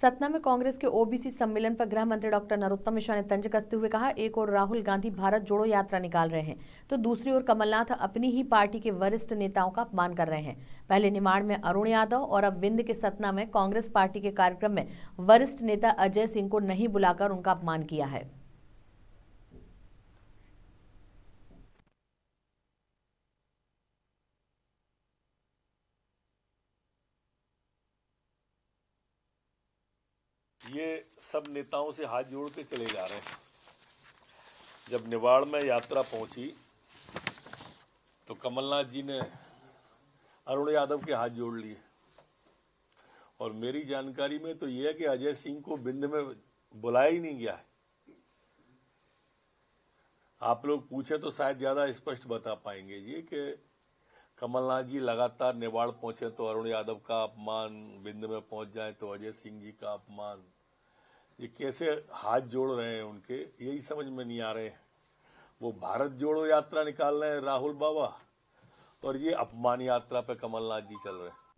सतना में कांग्रेस के ओबीसी सम्मेलन पर गृह मंत्री डॉक्टर नरोत्तम मिश्रा ने तंज कसते हुए कहा एक और राहुल गांधी भारत जोड़ो यात्रा निकाल रहे हैं तो दूसरी ओर कमलनाथ अपनी ही पार्टी के वरिष्ठ नेताओं का अपमान कर रहे हैं पहले निमाड़ में अरुण यादव और अब विंद के सतना में कांग्रेस पार्टी के कार्यक्रम में वरिष्ठ नेता अजय सिंह को नहीं बुलाकर उनका अपमान किया है ये सब नेताओं से हाथ जोड़ते चले जा रहे हैं जब निवाड़ में यात्रा पहुंची तो कमलनाथ जी ने अरुण यादव के हाथ जोड़ लिए और मेरी जानकारी में तो यह है कि अजय सिंह को बिंद में बुलाया ही नहीं गया है आप लोग पूछे तो शायद ज्यादा स्पष्ट बता पाएंगे ये कि कमलनाथ जी लगातार नेवाड़ पहुंचे तो अरुण यादव का अपमान बिंद में पहुंच जाए तो अजय सिंह जी का अपमान ये कैसे हाथ जोड़ रहे हैं उनके यही समझ में नहीं आ रहे वो भारत जोड़ो यात्रा निकाल रहे हैं राहुल बाबा और ये अपमान यात्रा पे कमलनाथ जी चल रहे हैं